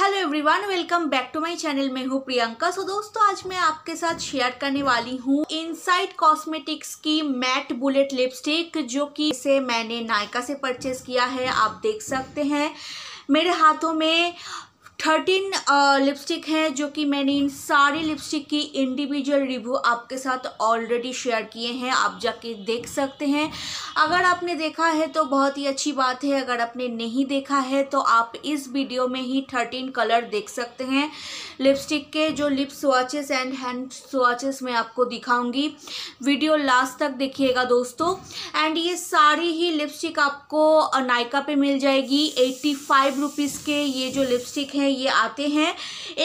Hello everyone welcome back to my channel मैं हूँ प्रियंका सो दोस्तों आज मैं आपके साथ शेयर करने वाली हूँ इनसाइड कॉस्मेटिक्स की मैट बुलेट लिपस्टिक जो कि इसे मैंने नायका से परचेज किया है आप देख सकते हैं मेरे हाथों में थर्टीन लिपस्टिक है जो कि मैंने इन सारी लिपस्टिक की इंडिविजुअल रिव्यू आपके साथ ऑलरेडी शेयर किए हैं आप जाके देख सकते हैं अगर आपने देखा है तो बहुत ही अच्छी बात है अगर आपने नहीं देखा है तो आप इस वीडियो में ही थर्टीन कलर देख सकते हैं लिपस्टिक के जो lip swatches and hand swatches मैं आपको दिखाऊँगी वीडियो लास्ट तक देखिएगा दोस्तों एंड ये सारी ही लिपस्टिक आपको नायका पर मिल जाएगी एट्टी फाइव के ये जो लिपस्टिक हैं ये आते हैं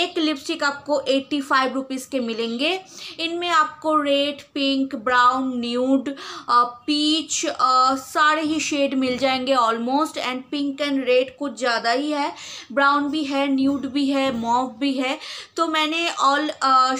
एक लिपस्टिक आपको एट्टी फाइव रुपीज़ के मिलेंगे इनमें आपको red pink brown nude peach सारे ही शेड मिल जाएंगे almost and pink and red कुछ ज़्यादा ही है ब्राउन भी है न्यूड भी है मॉव भी है तो मैंने ऑल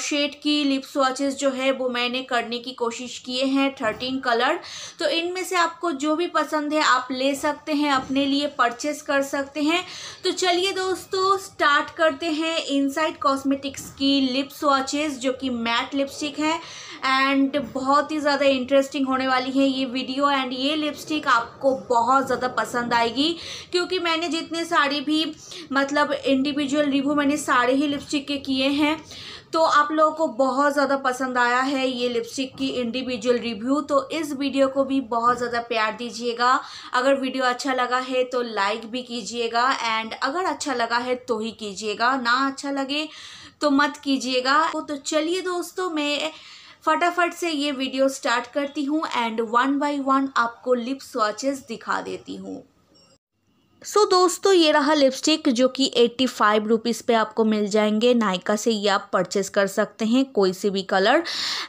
शेड की लिप स्वाचेस जो है वो मैंने करने की कोशिश किए हैं थर्टीन कलर तो इनमें से आपको जो भी पसंद है आप ले सकते हैं अपने लिए परचेस कर सकते हैं तो चलिए दोस्तों स्टार्ट करते हैं इनसाइड कॉस्मेटिक्स की लिप स्वाचेस जो कि मैट लिपस्टिक है एंड बहुत ही ज़्यादा इंटरेस्टिंग होने वाली है ये वीडियो एंड ये लिपस्टिक आपको बहुत ज़्यादा पसंद आएगी क्योंकि मैंने जितने साड़ी भी मतलब इंडिविजुअल रिव्यू मैंने सारे ही लिपस्टिक के किए हैं तो आप लोगों को बहुत ज़्यादा पसंद आया है ये लिपस्टिक की इंडिविजुअल रिव्यू तो इस वीडियो को भी बहुत ज़्यादा प्यार दीजिएगा अगर वीडियो अच्छा लगा है तो लाइक भी कीजिएगा एंड अगर अच्छा लगा है तो ही कीजिएगा ना अच्छा लगे तो मत कीजिएगा तो चलिए दोस्तों मैं फटाफट से ये वीडियो स्टार्ट करती हूँ एंड वन बाई वन आपको लिप स्वाचेस दिखा देती हूँ सो so, दोस्तों ये रहा लिपस्टिक जो कि एट्टी फाइव रुपीज़ पर आपको मिल जाएंगे नायका से ये आप परचेस कर सकते हैं कोई से भी कलर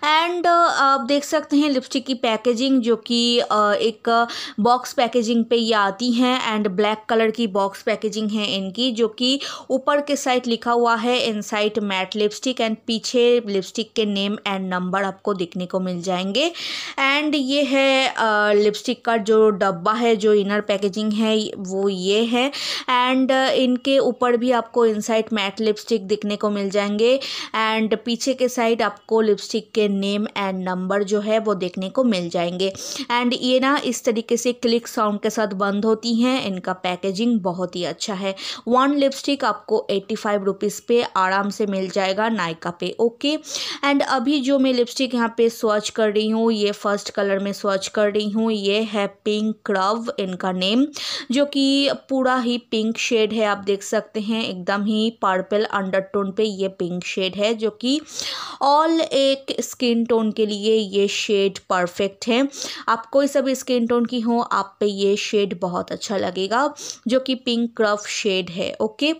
एंड uh, आप देख सकते हैं लिपस्टिक की पैकेजिंग जो कि uh, एक बॉक्स uh, पैकेजिंग पे ये आती हैं एंड ब्लैक कलर की बॉक्स पैकेजिंग है इनकी जो कि ऊपर के साइड लिखा हुआ है Insight matte lipstick and पीछे लिपस्टिक के नेम एंड नंबर आपको देखने को मिल जाएंगे एंड ये है लिपस्टिक का जो डब्बा है जो इनर पैकेजिंग है वो ये ये है एंड uh, इनके ऊपर भी आपको इन मैट लिपस्टिक दिखने को मिल जाएंगे एंड पीछे के साइड आपको लिपस्टिक के नेम एंड नंबर जो है वो देखने को मिल जाएंगे एंड ये ना इस तरीके से क्लिक साउंड के साथ बंद होती हैं इनका पैकेजिंग बहुत ही अच्छा है वन लिपस्टिक आपको एट्टी फाइव रुपीज़ पे आराम से मिल जाएगा नायका पे ओके एंड अभी जो मैं लिपस्टिक यहाँ पे स्वच कर रही हूँ ये फर्स्ट कलर में स्वच कर रही हूँ ये है पिंक क्रव इनका नेम जो कि पूरा ही पिंक शेड है आप देख सकते हैं एकदम ही पर्पल अंडरटोन पे ये पिंक शेड है जो कि ऑल एक स्किन टोन के लिए ये शेड परफेक्ट है आप कोई सा भी स्किन टोन की हो आप पे ये शेड बहुत अच्छा लगेगा जो कि पिंक क्रफ शेड है ओके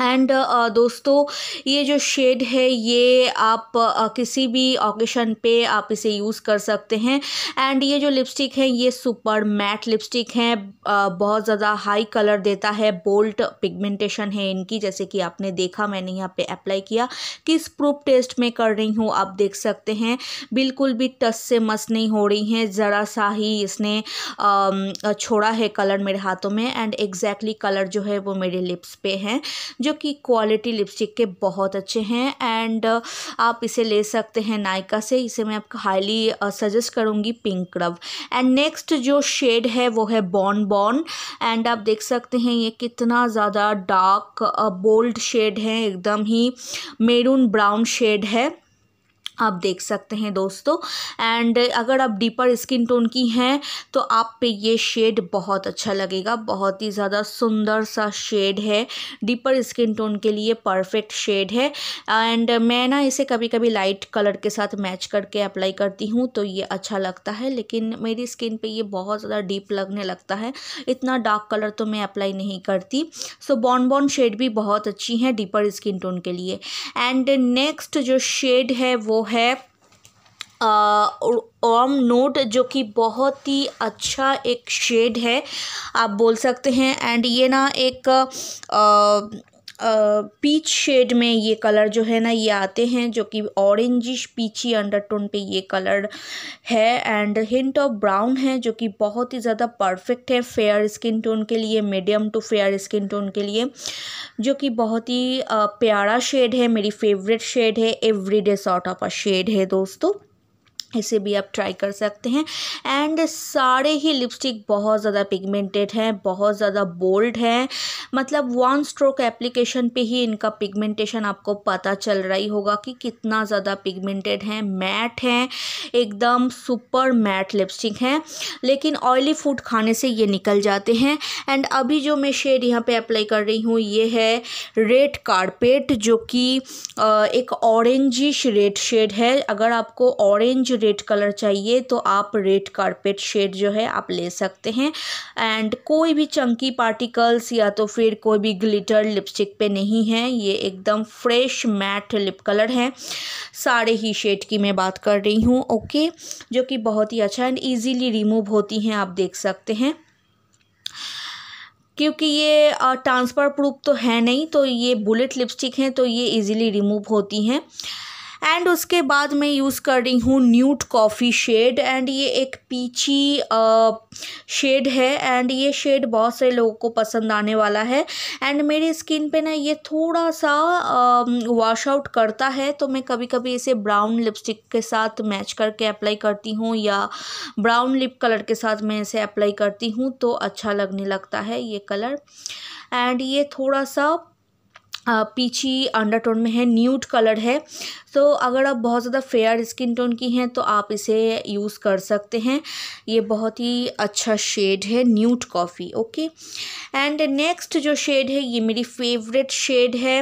एंड uh, uh, दोस्तों ये जो शेड है ये आप uh, किसी भी ऑकेशन पे आप इसे यूज़ कर सकते हैं एंड ये जो लिपस्टिक है ये सुपर मैट लिपस्टिक है uh, बहुत ज़्यादा हाई कलर देता है बोल्ट पिगमेंटेशन है इनकी जैसे कि आपने देखा मैंने यहाँ पे अप्लाई किया किस प्रूफ टेस्ट में कर रही हूँ आप देख सकते हैं बिल्कुल भी टस से मस नहीं हो रही हैं ज़रा सा ही इसने uh, छोड़ा है कलर मेरे हाथों में एंड एग्जैक्टली कलर जो है वो मेरे लिप्स पे हैं जो कि क्वालिटी लिपस्टिक के बहुत अच्छे हैं एंड uh, आप इसे ले सकते हैं नायका से इसे मैं आपको हाईली सजेस्ट uh, करूँगी पिंक क्लब एंड नेक्स्ट जो शेड है वो है बॉन बॉन एंड आप देख सकते हैं ये कितना ज़्यादा डार्क बोल्ड शेड है एकदम ही मेरून ब्राउन शेड है आप देख सकते हैं दोस्तों एंड अगर आप डीपर स्किन टोन की हैं तो आप पे ये शेड बहुत अच्छा लगेगा बहुत ही ज़्यादा सुंदर सा शेड है डीपर स्किन टोन के लिए परफेक्ट शेड है एंड मैं ना इसे कभी कभी लाइट कलर के साथ मैच करके अप्लाई करती हूँ तो ये अच्छा लगता है लेकिन मेरी स्किन पे ये बहुत ज़्यादा डीप लगने लगता है इतना डार्क कलर तो मैं अप्लाई नहीं करती सो बॉन बॉन शेड भी बहुत अच्छी है डीपर स्किन टोन के लिए एंड नेक्स्ट जो शेड है वो है ओम नोट जो कि बहुत ही अच्छा एक शेड है आप बोल सकते हैं एंड ये ना एक आ, पीच शेड में ये कलर जो है ना ये आते हैं जो कि ऑरेंजिश पीची अंडरटोन पे ये कलर है एंड हिंट ऑफ ब्राउन है जो कि बहुत ही ज़्यादा परफेक्ट है फेयर स्किन टोन के लिए medium to fair skin tone के लिए जो कि बहुत ही प्यारा शेड है मेरी फेवरेट शेड है everyday sort of a shade है दोस्तों इसे भी आप ट्राई कर सकते हैं एंड सारे ही लिपस्टिक बहुत ज़्यादा पिगमेंटेड हैं बहुत ज़्यादा बोल्ड हैं मतलब वन स्ट्रोक एप्लीकेशन पे ही इनका पिगमेंटेशन आपको पता चल रहा ही होगा कि कितना ज़्यादा पिगमेंटेड हैं मैट हैं एकदम सुपर मैट लिपस्टिक हैं लेकिन ऑयली फूड खाने से ये निकल जाते हैं एंड अभी जो मैं शेड यहाँ पर अप्लाई कर रही हूँ ये है रेड कारपेट जो कि एक ऑरेंजिश रेड शेड है अगर आपको ऑरेंज रेड कलर चाहिए तो आप रेड कारपेट शेड जो है आप ले सकते हैं एंड कोई भी चंकी पार्टिकल्स या तो फिर कोई भी ग्लिटर लिपस्टिक पे नहीं है ये एकदम फ्रेश मैट लिप कलर है सारे ही शेड की मैं बात कर रही हूँ ओके जो कि बहुत ही अच्छा एंड ईजीली रिमूव होती हैं आप देख सकते हैं क्योंकि ये ट्रांसफ़र प्रूफ तो है नहीं तो ये बुलेट लिपस्टिक हैं तो ये इजीली रिमूव होती हैं एंड उसके बाद मैं यूज़ कर रही हूँ न्यूट कॉफ़ी शेड एंड ये एक पीची शेड है एंड ये शेड बहुत से लोगों को पसंद आने वाला है एंड मेरी स्किन पे ना ये थोड़ा सा वॉश आउट करता है तो मैं कभी कभी इसे ब्राउन लिपस्टिक के साथ मैच करके अप्लाई करती हूँ या ब्राउन लिप कलर के साथ मैं इसे अप्लाई करती हूँ तो अच्छा लगने लगता है ये कलर एंड ये थोड़ा सा अंडर अंडरटोन में है न्यूट कलर है तो अगर आप बहुत ज़्यादा फेयर स्किन टोन की हैं तो आप इसे यूज़ कर सकते हैं ये बहुत ही अच्छा शेड है nude coffee okay and next जो शेड है ये मेरी फेवरेट शेड है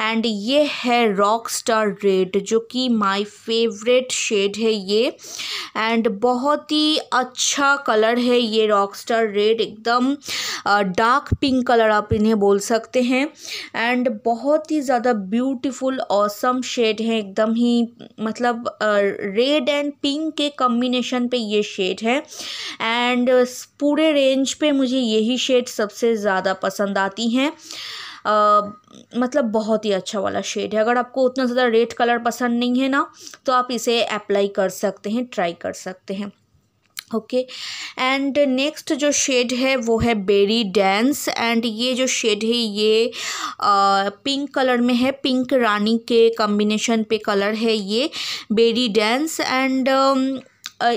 एंड ये है रॉक स्टार रेड जो कि माय फेवरेट शेड है ये एंड बहुत ही अच्छा कलर है ये रॉक स्टार रेड एकदम डार्क पिंक कलर आप इन्हें बोल सकते हैं एंड एंड बहुत ही ज़्यादा ब्यूटीफुल ऑसम शेड है एकदम ही मतलब रेड एंड पिंक के कम्बिनेशन पे ये शेड है एंड पूरे रेंज पे मुझे यही शेड सबसे ज़्यादा पसंद आती हैं Uh, मतलब बहुत ही अच्छा वाला शेड है अगर आपको उतना ज़्यादा रेड कलर पसंद नहीं है ना तो आप इसे अप्लाई कर सकते हैं ट्राई कर सकते हैं ओके एंड नेक्स्ट जो शेड है वो है बेरी डैंस एंड ये जो शेड है ये पिंक पिंक कलर में है पिंक रानी के कॉम्बिनेशन पे कलर है ये बेरी डैंस एंड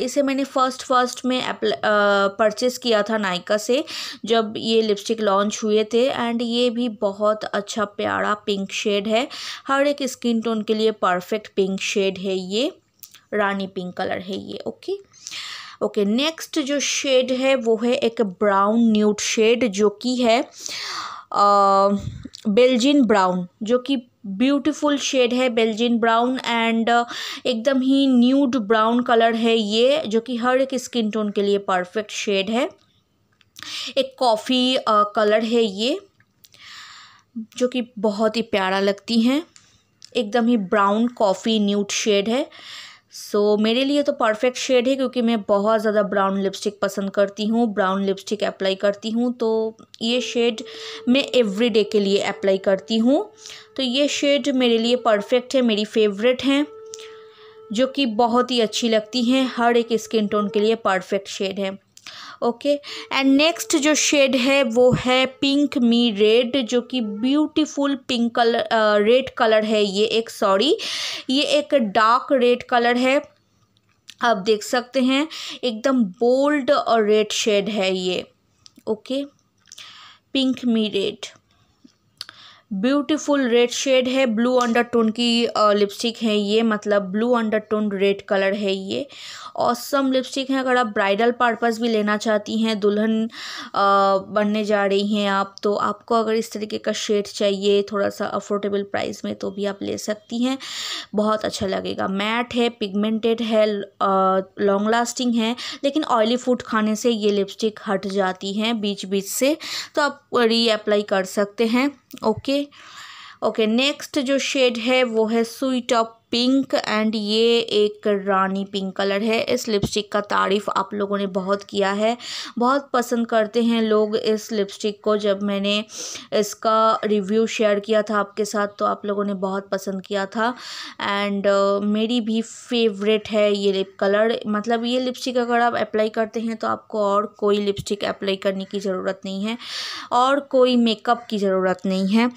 इसे मैंने फ़र्स्ट फर्स्ट में परचेस uh, किया था नायका से जब ये लिपस्टिक लॉन्च हुए थे एंड ये भी बहुत अच्छा प्यारा पिंक शेड है हर एक स्किन टोन के लिए परफेक्ट पिंक शेड है ये रानी पिंक कलर है ये ओके okay? ओके नेक्स्ट जो शेड है वो है एक ब्राउन न्यूट शेड जो कि है बेल्जिन ब्राउन जो कि ब्यूटीफुल शेड है बेल्जिन ब्राउन एंड एकदम ही न्यूड ब्राउन कलर है ये जो कि हर एक स्किन टोन के लिए परफेक्ट शेड है एक कॉफ़ी कलर है ये जो कि बहुत ही प्यारा लगती हैं एकदम ही ब्राउन कॉफ़ी न्यूट शेड है सो so, मेरे लिए तो परफेक्ट शेड है क्योंकि मैं बहुत ज़्यादा ब्राउन लिपस्टिक पसंद करती हूँ ब्राउन लिपस्टिक अप्लाई करती हूँ तो ये शेड मैं एवरीडे के लिए अप्लाई करती हूँ तो ये शेड मेरे लिए परफेक्ट है मेरी फेवरेट हैं जो कि बहुत ही अच्छी लगती हैं हर एक स्किन टोन के लिए परफेक्ट शेड है ओके एंड नेक्स्ट जो शेड है वो है पिंक मी रेड जो कि beautiful pink colour red colour है ये एक सॉरी ये एक डार्क रेड कलर है आप देख सकते हैं एकदम बोल्ड और रेड शेड है ये okay pink me red beautiful red shade है ब्लू अंडरटोन की लिपस्टिक है ये मतलब ब्लू अंडरटोन रेड कलर है ये औसम लिपस्टिक है अगर आप ब्राइडल पर्पज़ भी लेना चाहती हैं दुल्हन बनने जा रही हैं आप तो आपको अगर इस तरीके का शेड चाहिए थोड़ा सा अफोर्डेबल प्राइस में तो भी आप ले सकती हैं बहुत अच्छा लगेगा मैट है पिगमेंटेड है लॉन्ग लास्टिंग है लेकिन ऑयली फूड खाने से ये लिपस्टिक हट जाती हैं बीच बीच से तो आप रीअप्लाई कर सकते हैं ओके ओके नेक्स्ट जो शेड है वो है स्वीट ऑफ पिंक एंड ये एक रानी पिंक कलर है इस लिपस्टिक का तारीफ़ आप लोगों ने बहुत किया है बहुत पसंद करते हैं लोग इस लिपस्टिक को जब मैंने इसका रिव्यू शेयर किया था आपके साथ तो आप लोगों ने बहुत पसंद किया था एंड uh, मेरी भी फेवरेट है ये लिप कलर मतलब ये लिपस्टिक अगर आप अप्लाई करते हैं तो आपको और कोई लिपस्टिक अप्लाई करने की ज़रूरत नहीं है और कोई मेकअप की ज़रूरत नहीं है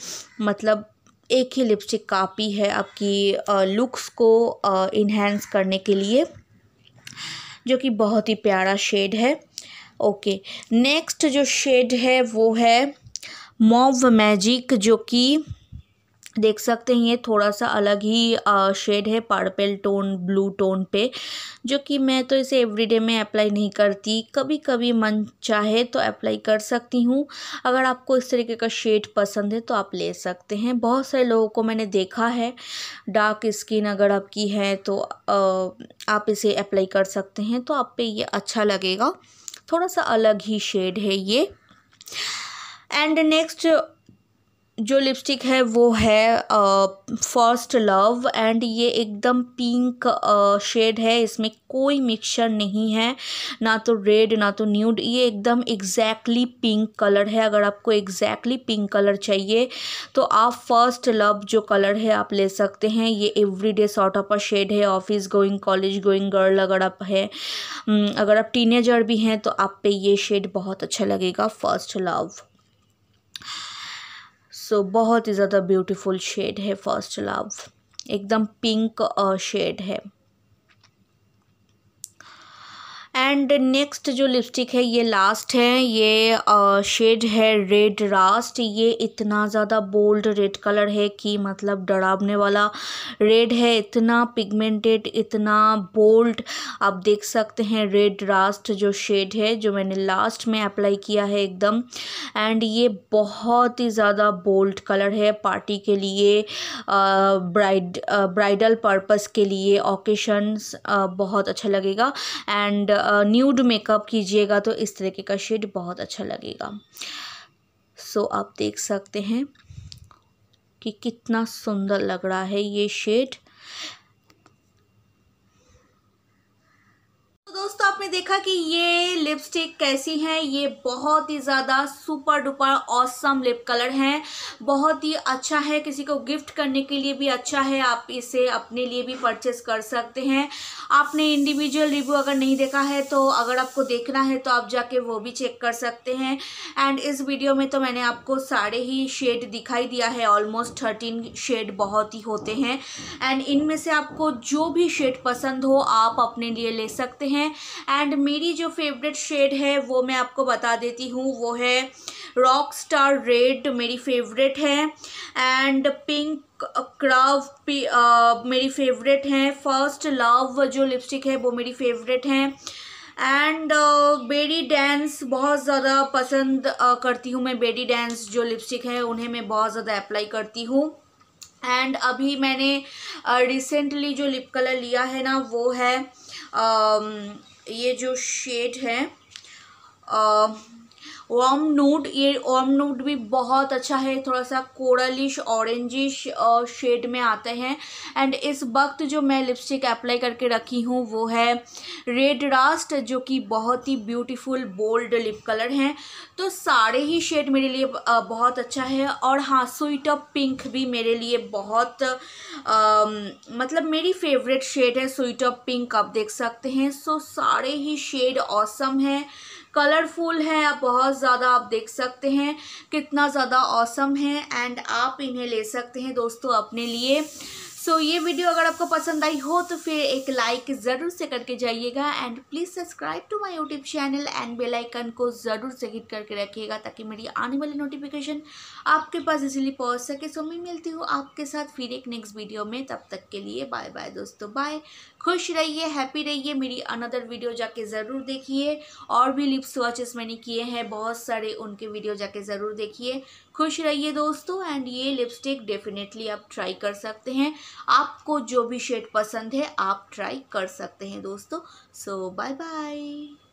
मतलब एक ही लिपस्टिक काफ़ी है आपकी लुक्स को इन्हेंस करने के लिए जो कि बहुत ही प्यारा शेड है ओके नेक्स्ट जो शेड है वो है मॉव मैजिक जो कि देख सकते हैं ये थोड़ा सा अलग ही शेड है पर्पल टोन ब्लू टोन पे जो कि मैं तो इसे एवरीडे में अप्लाई नहीं करती कभी कभी मन चाहे तो अप्लाई कर सकती हूँ अगर आपको इस तरीके का शेड पसंद है तो आप ले सकते हैं बहुत सारे लोगों को मैंने देखा है डार्क स्किन अगर आपकी है तो आप इसे अप्लाई कर सकते हैं तो आप पे ये अच्छा लगेगा थोड़ा सा अलग ही शेड है ये एंड नेक्स्ट जो लिपस्टिक है वो है फर्स्ट लव एंड ये एकदम पिंक शेड है इसमें कोई मिक्सचर नहीं है ना तो रेड ना तो न्यूड ये एकदम एग्जैक्टली पिंक कलर है अगर आपको एग्जैक्टली पिंक कलर चाहिए तो आप फर्स्ट लव जो कलर है आप ले सकते हैं ये everyday sort of a shade है office going college going girl अगर आप है हम्म, अगर आप टीनेजर भी हैं तो आप पे ये शेड बहुत अच्छा लगेगा फर्स्ट लव सो so, बहुत ही ज़्यादा ब्यूटीफुल शेड है फर्स्ट लव एकदम पिंक शेड uh, है एंड नेक्स्ट जो लिपस्टिक है ये लास्ट है ये शेड है रेड रास्ट ये इतना ज़्यादा बोल्ड रेड कलर है कि मतलब डराबने वाला रेड है इतना पिगमेंटेड इतना बोल्ड आप देख सकते हैं रेड रास्ट जो शेड है जो मैंने लास्ट में अप्लाई किया है एकदम एंड ये बहुत ही ज़्यादा बोल्ड कलर है पार्टी के लिए ब्राइड ब्राइडल पर्पज़ के लिए ओकेशंस बहुत अच्छा लगेगा एंड न्यूड मेकअप कीजिएगा तो इस तरीके का शेड बहुत अच्छा लगेगा सो so, आप देख सकते हैं कि कितना सुंदर लग रहा है ये शेड दोस्तों आपने देखा कि ये लिपस्टिक कैसी हैं ये बहुत ही ज़्यादा super duper awesome lip colour हैं बहुत ही अच्छा है किसी को गिफ्ट करने के लिए भी अच्छा है आप इसे अपने लिए भी परचेस कर सकते हैं आपने इंडिविजुअल रिव्यू अगर नहीं देखा है तो अगर आपको देखना है तो आप जाके वो भी चेक कर सकते हैं एंड इस वीडियो में तो मैंने आपको सारे ही शेड दिखाई दिया है ऑलमोस्ट थर्टीन शेड बहुत ही होते हैं एंड इनमें से आपको जो भी शेड पसंद हो आप अपने लिए ले सकते हैं हैं एंड मेरी जो फेवरेट शेड है वो मैं आपको बता देती हूँ वो है रॉक स्टार रेड मेरी फेवरेट है एंड पिंक क्राव पी आ, मेरी फेवरेट है फर्स्ट लव जो लिपस्टिक है वो मेरी फेवरेट है एंड बेडी डांस बहुत ज़्यादा पसंद uh, करती हूँ मैं बेडी डांस जो लिपस्टिक है उन्हें मैं बहुत ज़्यादा अप्लाई करती हूँ एंड अभी मैंने रिसेंटली जो लिप कलर लिया है ना वो है आ, ये जो शेड है आ, वार्म नूड ये वार्म नूड भी बहुत अच्छा है थोड़ा सा कोरलिश ऑरेंजिश शेड में आते हैं एंड इस वक्त जो मैं लिपस्टिक अप्लाई करके रखी हूँ वो है रेड रास्ट जो कि बहुत ही ब्यूटीफुल बोल्ड लिप कलर हैं तो सारे ही शेड मेरे लिए बहुत अच्छा है और हाँ स्वीट ऑफ पिंक भी मेरे लिए बहुत आ, मतलब मेरी फेवरेट शेड है स्वीट ऑफ पिंक आप देख सकते हैं सो सारे ही शेड ऑसम हैं कलरफुल है आप बहुत ज़्यादा आप देख सकते हैं कितना ज़्यादा औसम है एंड आप इन्हें ले सकते हैं दोस्तों अपने लिए सो so, ये वीडियो अगर आपको पसंद आई हो तो फिर एक लाइक ज़रूर से करके जाइएगा and please subscribe to my YouTube channel and bell icon को ज़रूर से हिट करके रखिएगा ताकि मेरी आने वाली नोटिफिकेशन आपके पास इजीली पहुंच सके सो मैं मिलती हूँ आपके साथ फिर एक नेक्स्ट वीडियो में तब तक के लिए बाय बाय दोस्तों बाय खुश रहिए हैप्पी रहिए मेरी अनदर वीडियो जाके ज़रूर देखिए और भी लिप्स वॉचेस मैंने किए हैं बहुत सारे उनके वीडियो जाके ज़रूर देखिए खुश रहिए दोस्तों एंड ये लिपस्टिक डेफिनेटली आप ट्राई कर सकते हैं आपको जो भी शेड पसंद है आप ट्राई कर सकते हैं दोस्तों सो बाय बाय